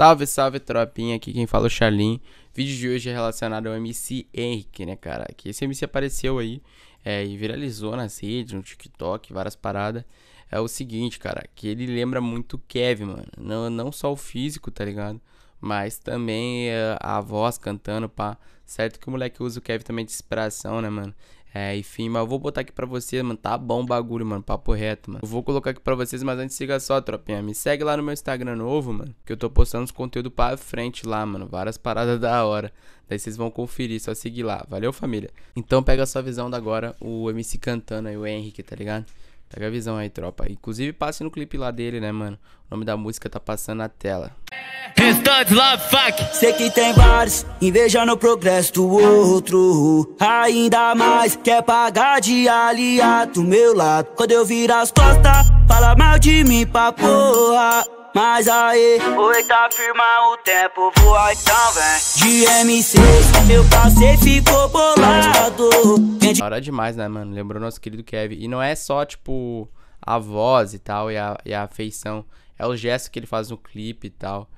Salve, salve, tropinha. Aqui quem fala é o Charlin. vídeo de hoje é relacionado ao MC Henrique, né, cara? Que esse MC apareceu aí é, e viralizou nas redes, no TikTok, várias paradas. É o seguinte, cara, que ele lembra muito o Kevin, mano. Não, não só o físico, tá ligado? Mas também é, a voz cantando, pá. Certo que o moleque usa o Kevin também de inspiração, né, mano? É, enfim, mas eu vou botar aqui pra vocês, mano. Tá bom o bagulho, mano. Papo reto, mano. Eu vou colocar aqui pra vocês, mas antes siga só, tropinha. Me segue lá no meu Instagram novo, mano. Que eu tô postando os conteúdos pra frente lá, mano. Várias paradas da hora. Daí vocês vão conferir, só seguir lá. Valeu, família. Então pega a sua visão da agora, o MC cantando aí, o Henrique, tá ligado? Pega a visão aí, tropa. Inclusive, passe no clipe lá dele, né, mano? O nome da música tá passando na tela. Restantes love fuck. Sei que tem vários inveja no progresso do outro. Ainda mais quer pagar de aliado do meu lado. Quando eu virar as costas, fala mal de mim pra porra. Mas aê, oi, tá firma o tempo, voa então vem. De MC, meu passeio ficou bolado grande. Hora demais, né, mano? Lembrou nosso querido Kevin. E não é só, tipo, a voz e tal, e a, e a afeição. É o gesto que ele faz no clipe e tal.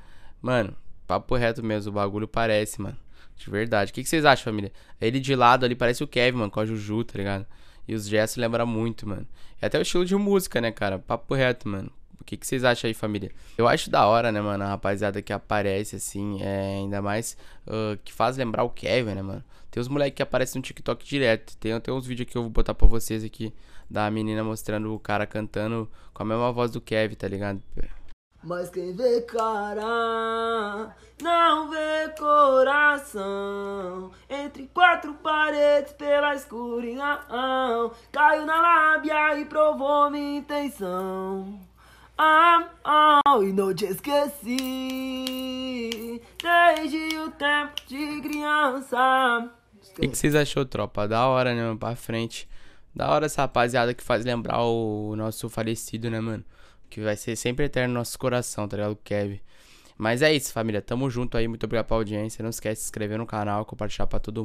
Mano, papo reto mesmo, o bagulho parece, mano. De verdade. O que, que vocês acham, família? Ele de lado ali parece o Kevin, mano, com a Juju, tá ligado? E os gestos lembram muito, mano. E é até o estilo de música, né, cara? Papo reto, mano. O que, que vocês acham aí, família? Eu acho da hora, né, mano? A rapaziada que aparece, assim, é, ainda mais uh, que faz lembrar o Kevin, né, mano? Tem os moleques que aparecem no TikTok direto. Tem até uns vídeos que eu vou botar pra vocês aqui da menina mostrando o cara cantando com a mesma voz do Kevin, tá ligado? Mas quem vê cara não vê coração. Entre quatro paredes pela escuridão, caiu na lábia e provou minha intenção e não te esqueci Desde o tempo de criança O que, que, vocês achou, tropa? Da hora, né, mano? Pra frente Da hora essa rapaziada que faz lembrar o nosso falecido, né, mano? Que vai ser sempre eterno no nosso coração, tá ligado? Kevin mas é isso, família. Tamo junto aí. Muito obrigado pela audiência. Não esquece de se inscrever no canal, compartilhar pra todo mundo.